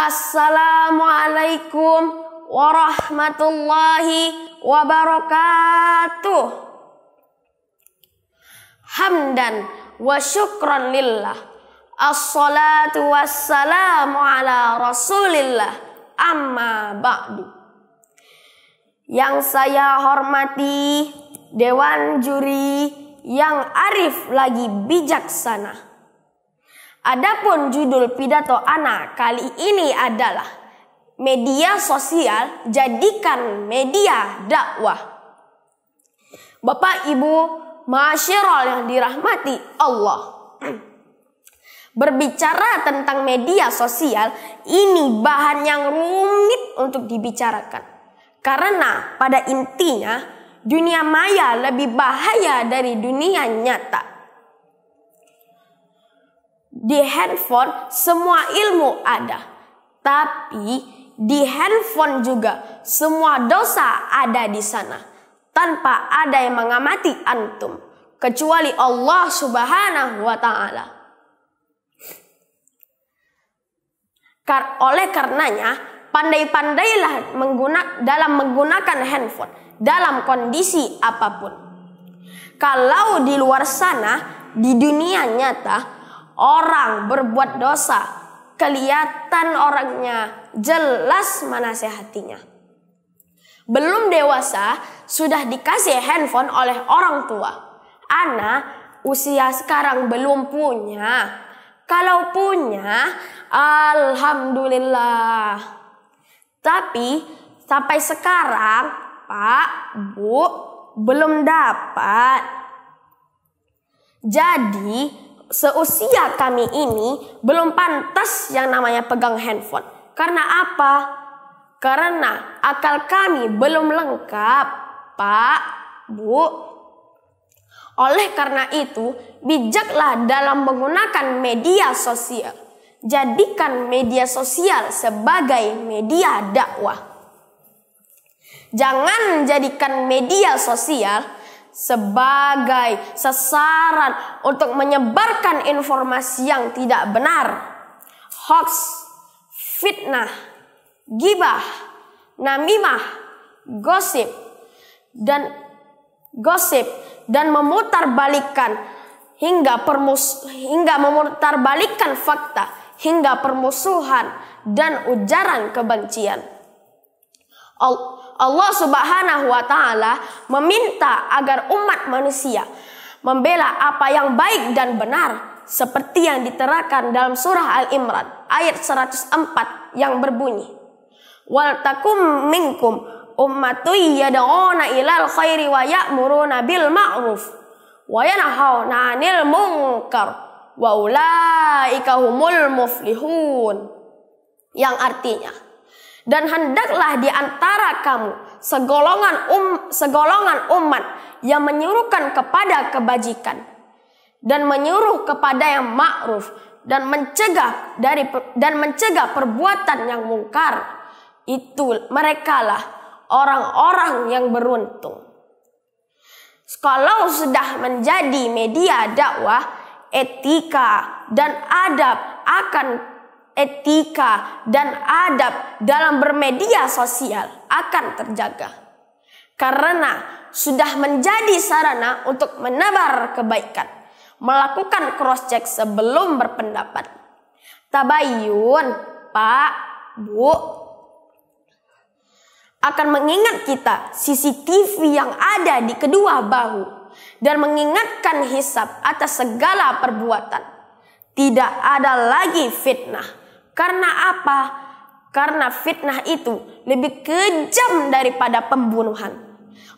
Assalamualaikum warahmatullahi wabarakatuh. Hamdan wa syukran lillah. Assalatu wassalamu ala rasulillah. Amma ba'du. Yang saya hormati Dewan Juri yang arif lagi bijaksana Adapun judul pidato anak kali ini adalah media sosial jadikan media dakwah. Bapak Ibu Masyirol yang dirahmati Allah. Berbicara tentang media sosial ini bahan yang rumit untuk dibicarakan. Karena pada intinya dunia maya lebih bahaya dari dunia nyata. Di handphone semua ilmu ada, tapi di handphone juga semua dosa ada di sana tanpa ada yang mengamati antum kecuali Allah Subhanahu wa taala. Kar oleh karenanya pandai-pandailah mengguna dalam menggunakan handphone dalam kondisi apapun. Kalau di luar sana di dunia nyata orang berbuat dosa, kelihatan orangnya, jelas menasehatinya. Belum dewasa, sudah dikasih handphone oleh orang tua. Anak usia sekarang belum punya. Kalau punya, alhamdulillah. Tapi sampai sekarang, Pak, Bu, belum dapat. Jadi, seusia kami ini belum pantas yang namanya pegang handphone. Karena apa? Karena akal kami belum lengkap, Pak, Bu. Oleh karena itu, bijaklah dalam menggunakan media sosial. Jadikan media sosial sebagai media dakwah. Jangan jadikan media sosial sebagai sasaran untuk menyebarkan informasi yang tidak benar, hoax, fitnah, gibah, namimah, gosip, dan gosip dan memutarbalikkan hingga permus hingga memutarbalikkan fakta hingga permusuhan dan ujaran kebencian. Allah Subhanahu wa taala meminta agar umat manusia membela apa yang baik dan benar seperti yang diterangkan dalam surah Al-Imran ayat 104 yang berbunyi wal takum minkum ummatun yad'una ilal khairi wa ya'muruna bil ma'ruf wa yanhauna 'anil munkar wa ulaika humul muflihun yang artinya dan hendaklah di antara kamu segolongan um, segolongan umat yang menyuruhkan kepada kebajikan dan menyuruh kepada yang ma'ruf dan mencegah dari dan mencegah perbuatan yang mungkar itu merekalah orang-orang yang beruntung kalau sudah menjadi media dakwah etika dan adab akan etika, dan adab dalam bermedia sosial akan terjaga. Karena sudah menjadi sarana untuk menebar kebaikan, melakukan cross check sebelum berpendapat. Tabayun, Pak, Bu, akan mengingat kita CCTV yang ada di kedua bahu dan mengingatkan hisap atas segala perbuatan. Tidak ada lagi fitnah. Karena apa? Karena fitnah itu lebih kejam daripada pembunuhan.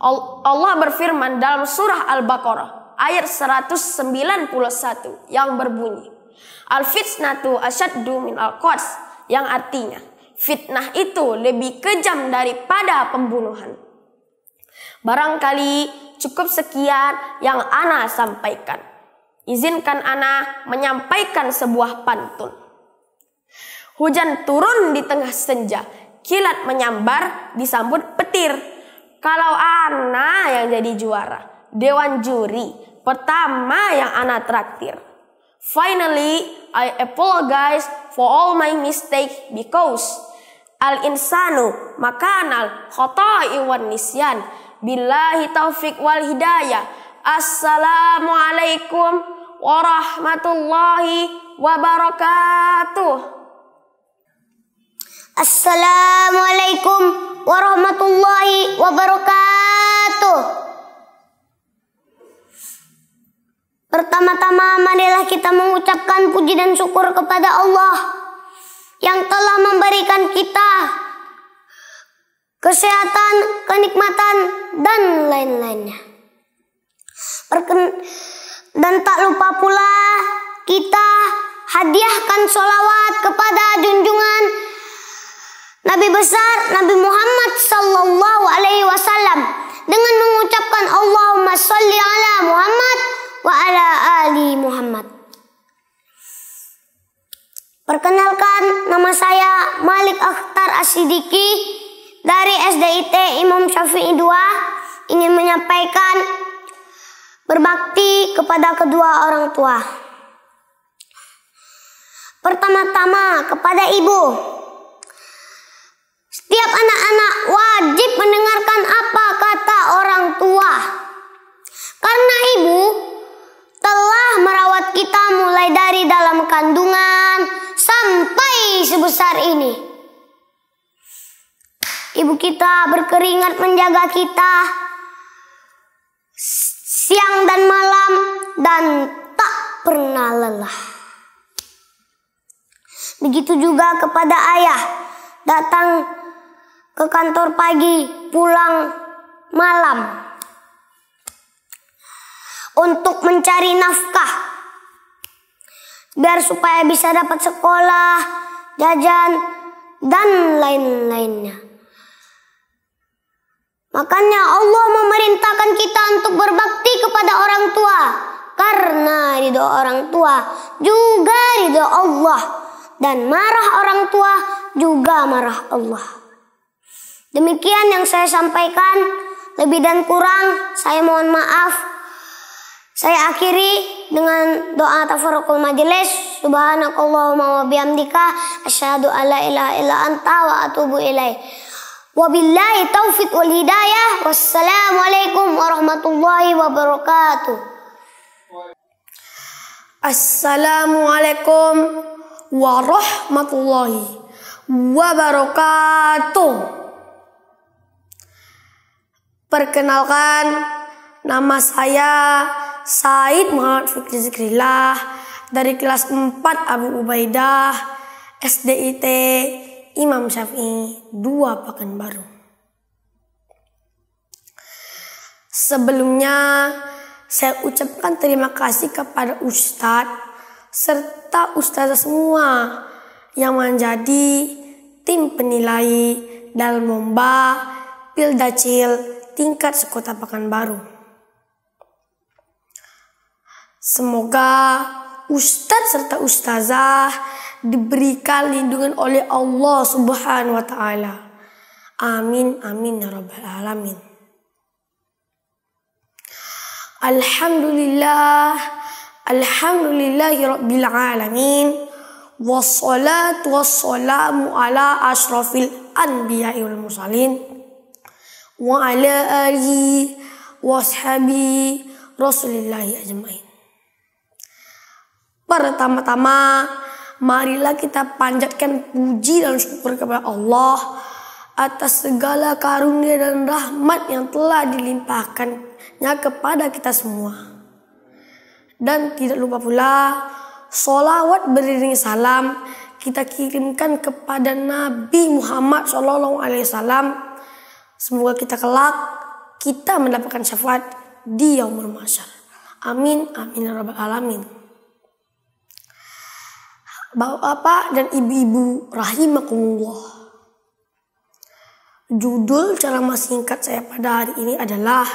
Allah berfirman dalam surah Al-Baqarah ayat 191 yang berbunyi Al-fitnatu asyaddu min al-qas yang artinya fitnah itu lebih kejam daripada pembunuhan. Barangkali cukup sekian yang Ana sampaikan. Izinkan Ana menyampaikan sebuah pantun. Hujan turun di tengah senja, kilat menyambar disambut petir. Kalau Ana yang jadi juara, dewan juri pertama yang Ana traktir. Finally, I apologize for all my mistakes because al insanu makanal khotai wan nisyan billahi taufik wal hidayah. Assalamualaikum warahmatullahi wabarakatuh. Assalamualaikum warahmatullahi wabarakatuh. Pertama-tama marilah kita mengucapkan puji dan syukur kepada Allah yang telah memberikan kita kesehatan, kenikmatan, dan lain-lainnya. Dan tak lupa pula kita hadiahkan sholawat kepada junjungan Nabi besar Nabi Muhammad sallallahu alaihi wasallam dengan mengucapkan Allahumma sholli ala Muhammad wa ala ali Muhammad. Perkenalkan nama saya Malik Akhtar Asidiki dari SDIT Imam Syafi'i II ingin menyampaikan berbakti kepada kedua orang tua. Pertama-tama kepada ibu. Setiap anak-anak wajib mendengarkan apa kata orang tua. Karena ibu telah merawat kita mulai dari dalam kandungan sampai sebesar ini. Ibu kita berkeringat menjaga kita siang dan malam dan tak pernah lelah. Begitu juga kepada ayah datang ke kantor pagi, pulang malam untuk mencari nafkah biar supaya bisa dapat sekolah, jajan dan lain-lainnya. Makanya Allah memerintahkan kita untuk berbakti kepada orang tua karena ridho orang tua juga ridho Allah dan marah orang tua juga marah Allah. Demikian yang saya sampaikan. Lebih dan kurang, saya mohon maaf. Saya akhiri dengan doa tafarukul majelis. Subhanakallahumma wa bihamdika asyhadu alla ilaha illa anta wa atubu ilaih. Wabillahi taufiq wal hidayah. Wassalamualaikum warahmatullahi wabarakatuh. Assalamualaikum warahmatullahi wabarakatuh. Perkenalkan, nama saya Said Muhammad Fikri Zikrillah dari kelas 4 Abu Ubaidah SDIT Imam Syafi'i 2 Pekanbaru. Sebelumnya, saya ucapkan terima kasih kepada Ustadz serta Ustadz semua yang menjadi tim penilai dalam lomba Pildacil tingkat sekota Pekanbaru. Semoga ustadz serta ustazah diberikan lindungan oleh Allah Subhanahu wa taala. Amin amin ya rabbal alamin. Alhamdulillah Alhamdulillahi rabbil alamin Wassalatu wassalamu ala ashrafil anbiya wal mursalin وعلى آله وصحبه Rasulillahi ajmain. Pertama-tama, marilah kita panjatkan puji dan syukur kepada Allah atas segala karunia dan rahmat yang telah dilimpahkannya kepada kita semua. Dan tidak lupa pula, solawat beriring salam kita kirimkan kepada Nabi Muhammad Shallallahu Alaihi Wasallam. Semoga kita kelak kita mendapatkan syafaat di yaumul mahsyar. Amin, amin ya rabbal alamin. Bapak dan ibu-ibu rahimakumullah. Judul ceramah singkat saya pada hari ini adalah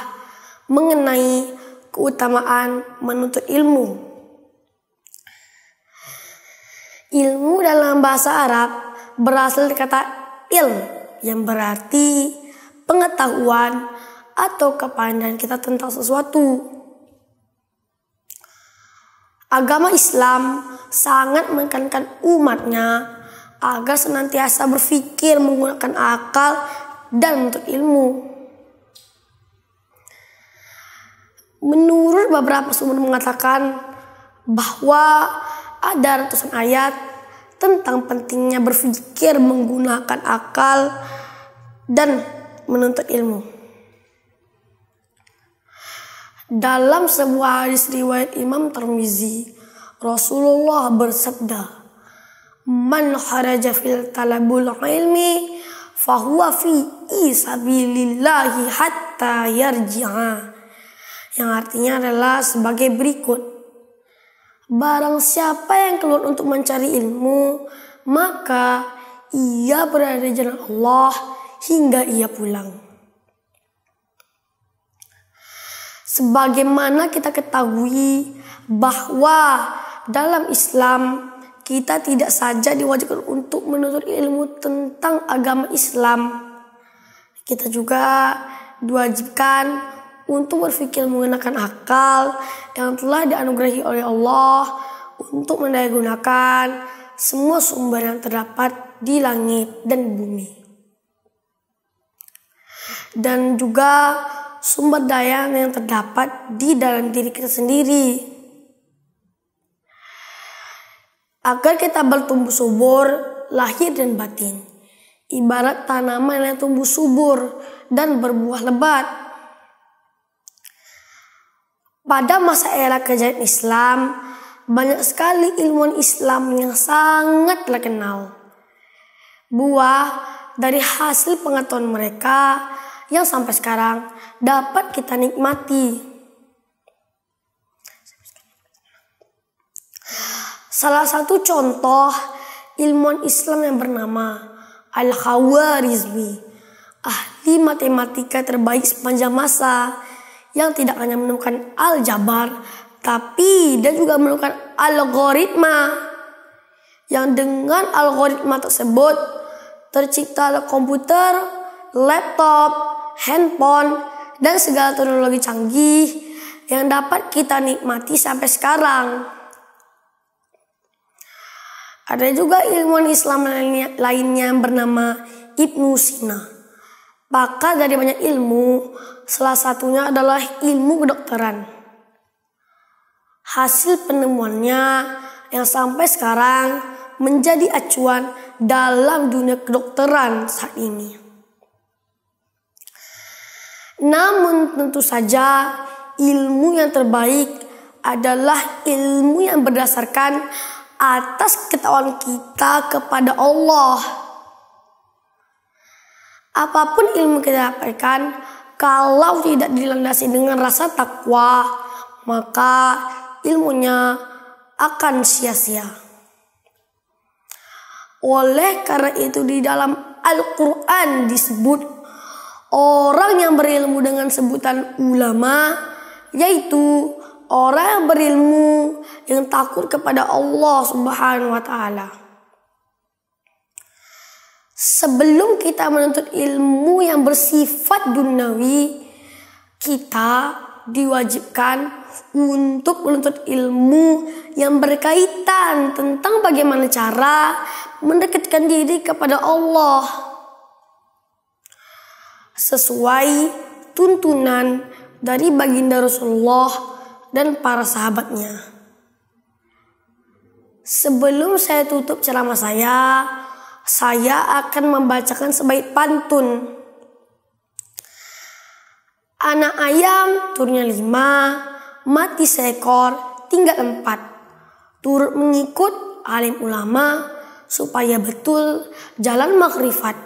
mengenai keutamaan menuntut ilmu. Ilmu dalam bahasa Arab berasal dari kata il yang berarti pengetahuan, atau kepandaian kita tentang sesuatu. Agama Islam sangat menekankan umatnya agar senantiasa berpikir menggunakan akal dan untuk ilmu. Menurut beberapa sumber mengatakan bahwa ada ratusan ayat tentang pentingnya berpikir menggunakan akal dan menuntut ilmu. Dalam sebuah hadis riwayat Imam Tirmizi, Rasulullah bersabda, "Man kharaja fil talabul ilmi fahuwa fi isabilillahi hatta yarji'a." Yang artinya adalah sebagai berikut. Barang siapa yang keluar untuk mencari ilmu, maka ia berada di jalan Allah hingga ia pulang. Sebagaimana kita ketahui bahwa dalam Islam kita tidak saja diwajibkan untuk menuntut ilmu tentang agama Islam. Kita juga diwajibkan untuk berpikir menggunakan akal yang telah dianugerahi oleh Allah untuk mendayagunakan semua sumber yang terdapat di langit dan bumi dan juga sumber daya yang terdapat di dalam diri kita sendiri. Agar kita bertumbuh subur, lahir dan batin. Ibarat tanaman yang tumbuh subur dan berbuah lebat. Pada masa era kejayaan Islam, banyak sekali ilmuwan Islam yang sangat terkenal. Buah dari hasil pengetahuan mereka yang sampai sekarang dapat kita nikmati. Salah satu contoh ilmuwan Islam yang bernama Al-Khawarizmi, ahli matematika terbaik sepanjang masa yang tidak hanya menemukan aljabar tapi dan juga menemukan algoritma yang dengan algoritma tersebut tercipta komputer, laptop, handphone, dan segala teknologi canggih yang dapat kita nikmati sampai sekarang. Ada juga ilmuwan Islam lainnya yang bernama Ibnu Sina. Pakar dari banyak ilmu, salah satunya adalah ilmu kedokteran. Hasil penemuannya yang sampai sekarang menjadi acuan dalam dunia kedokteran saat ini. Namun tentu saja ilmu yang terbaik adalah ilmu yang berdasarkan atas ketahuan kita kepada Allah. Apapun ilmu kita dapatkan, kalau tidak dilandasi dengan rasa takwa, maka ilmunya akan sia-sia. Oleh karena itu di dalam Al-Quran disebut Orang yang berilmu dengan sebutan ulama yaitu orang yang berilmu yang takut kepada Allah Subhanahu wa taala. Sebelum kita menuntut ilmu yang bersifat duniawi, kita diwajibkan untuk menuntut ilmu yang berkaitan tentang bagaimana cara mendekatkan diri kepada Allah sesuai tuntunan dari baginda Rasulullah dan para sahabatnya. Sebelum saya tutup ceramah saya, saya akan membacakan sebaik pantun. Anak ayam turunnya lima, mati seekor tinggal empat. Turut mengikut alim ulama supaya betul jalan makrifat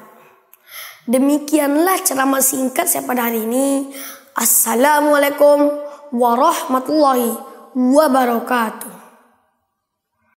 Demikianlah ceramah singkat saya pada hari ini. Assalamualaikum warahmatullahi wabarakatuh.